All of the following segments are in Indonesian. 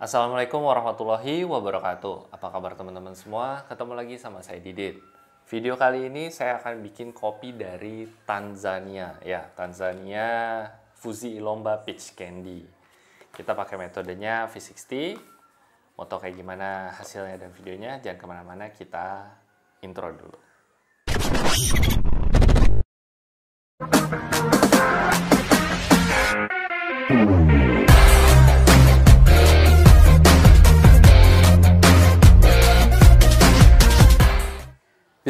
Assalamualaikum warahmatullahi wabarakatuh. Apa kabar teman-teman semua? Ketemu lagi sama saya Didit. Video kali ini saya akan bikin kopi dari Tanzania. Ya, Tanzania Fuzi Lomba Peach Candy. Kita pakai metodenya V60. Mau tau kayak gimana hasilnya dan videonya? Jangan kemana-mana, kita intro dulu.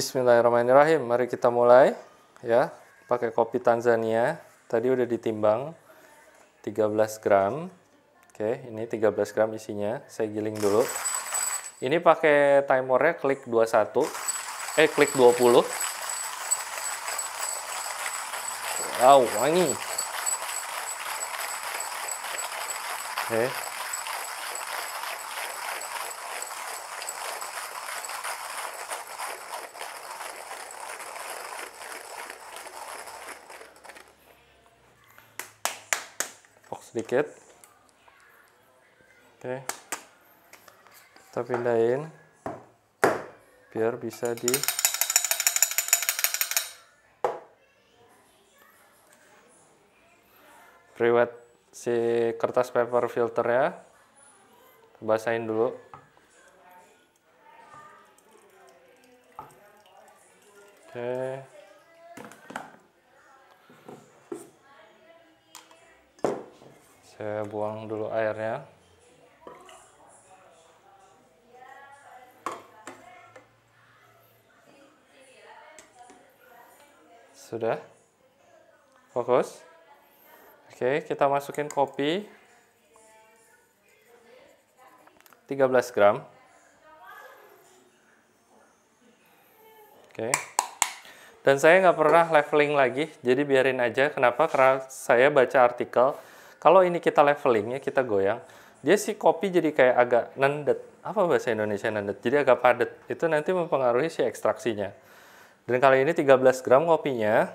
Bismillahirrahmanirrahim. Mari kita mulai ya. Pakai kopi Tanzania. Tadi udah ditimbang 13 gram. Oke, ini 13 gram isinya. Saya giling dulu. Ini pakai timernya klik 21. Eh, klik 20. Wow, wangi. Oke. sedikit oke kita pindahin biar bisa di riwet si kertas paper filter ya. basahin dulu saya buang dulu airnya sudah fokus oke kita masukin kopi 13 gram Oke. Dan saya nggak pernah leveling lagi, jadi biarin aja. Kenapa? Karena saya baca artikel kalau ini kita leveling ya, kita goyang, dia si kopi jadi kayak agak nendet. Apa bahasa Indonesia nendet? Jadi agak padat. Itu nanti mempengaruhi si ekstraksinya. Dan kali ini 13 gram kopinya.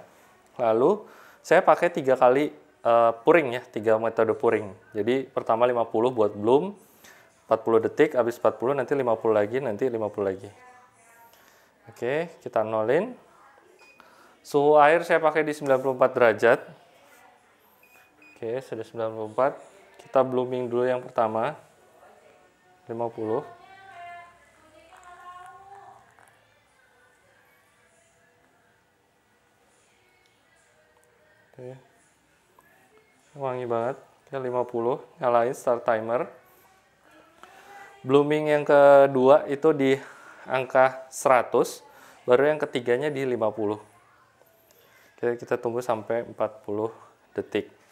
Lalu saya pakai tiga kali uh, puring ya, tiga metode puring. Jadi pertama 50 buat bloom, 40 detik, habis 40 nanti 50 lagi, nanti 50 lagi. Oke, kita nolin. Suhu air saya pakai di 94 derajat. Oke, sudah 94. Kita blooming dulu yang pertama. 50. Oke. Wangi banget. Oke, 50. Nyalain start timer. Blooming yang kedua itu di angka 100, baru yang ketiganya di 50. Oke, kita tunggu sampai 40 detik.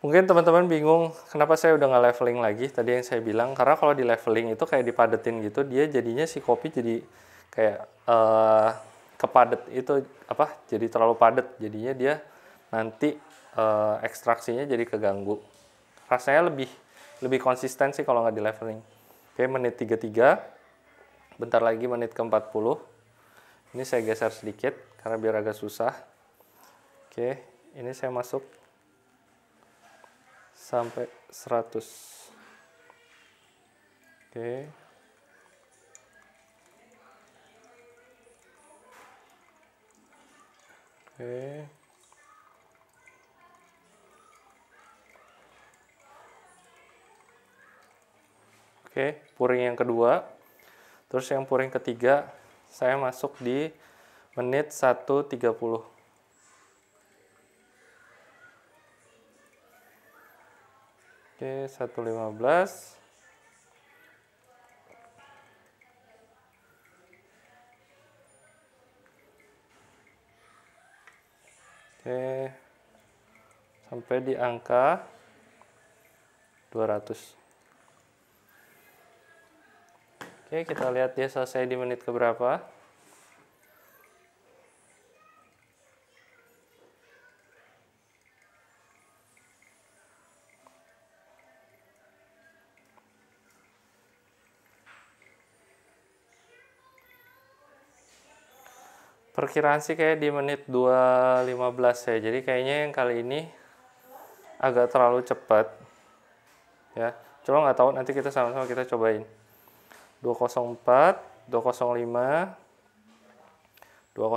Mungkin teman-teman bingung kenapa saya udah nggak leveling lagi tadi yang saya bilang karena kalau di leveling itu kayak dipadetin gitu dia jadinya si kopi jadi kayak uh, kepadet itu apa jadi terlalu padet jadinya dia nanti uh, ekstraksinya jadi keganggu rasanya lebih lebih konsisten sih kalau nggak di leveling oke menit 33 bentar lagi menit ke 40 ini saya geser sedikit karena biar agak susah oke ini saya masuk sampai 100 oke oke oke puring yang kedua terus yang puring ketiga saya masuk di menit 130 Oke, 115. Oke. Sampai di angka 200. Oke, kita lihat dia selesai di menit keberapa. perkiraan sih kayak di menit 2.15 ya jadi kayaknya yang kali ini agak terlalu cepat ya Coba nggak tahu nanti kita sama-sama kita cobain 204 205 207 2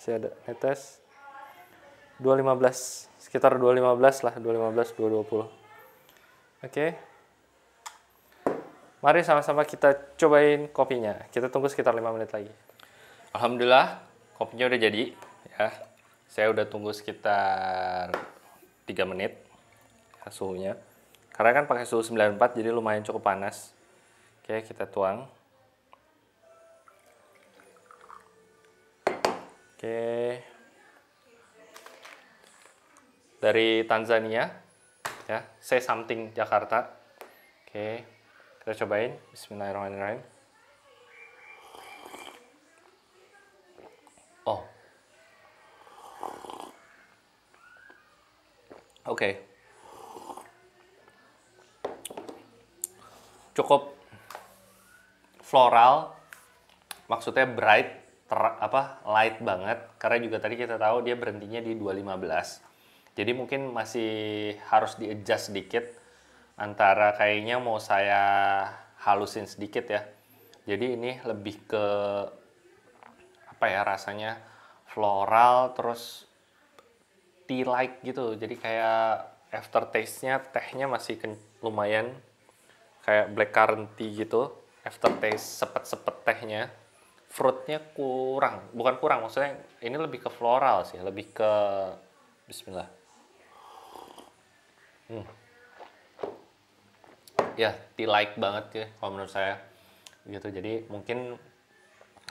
saya ada netes 215 sekitar 215 lah 215 220 oke okay. Mari sama-sama kita cobain kopinya. Kita tunggu sekitar 5 menit lagi. Alhamdulillah, kopinya udah jadi. Ya, saya udah tunggu sekitar 3 menit ya, suhunya. Karena kan pakai suhu 94, jadi lumayan cukup panas. Oke, kita tuang. Oke. Dari Tanzania, ya, Say Something Jakarta. Oke. Kita cobain. Bismillahirrahmanirrahim. Oh. Oke. Okay. Cukup floral. Maksudnya bright, ter, apa? light banget karena juga tadi kita tahu dia berhentinya di 215. Jadi mungkin masih harus di-adjust sedikit antara kayaknya mau saya halusin sedikit ya. Jadi ini lebih ke apa ya rasanya floral terus tea like gitu. Jadi kayak aftertaste-nya tehnya masih lumayan kayak black currant tea gitu. Aftertaste sepet-sepet tehnya. Fruitnya kurang, bukan kurang maksudnya ini lebih ke floral sih, lebih ke Bismillah. Hmm ya di like banget ya kalau menurut saya gitu jadi mungkin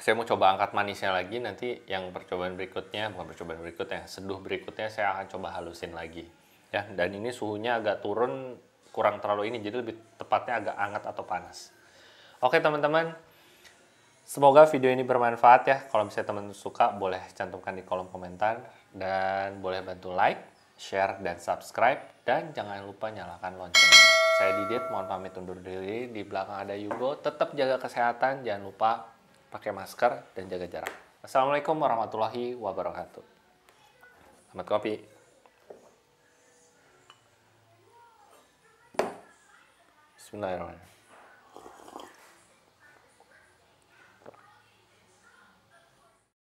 saya mau coba angkat manisnya lagi nanti yang percobaan berikutnya bukan percobaan berikutnya seduh berikutnya saya akan coba halusin lagi ya dan ini suhunya agak turun kurang terlalu ini jadi lebih tepatnya agak hangat atau panas oke teman-teman semoga video ini bermanfaat ya kalau misalnya teman suka boleh cantumkan di kolom komentar dan boleh bantu like share dan subscribe dan jangan lupa nyalakan loncengnya saya Didit, mohon pamit undur diri. Di belakang ada Yugo. Tetap jaga kesehatan, jangan lupa pakai masker dan jaga jarak. Assalamualaikum warahmatullahi wabarakatuh. Selamat kopi. Bismillahirrahmanirrahim.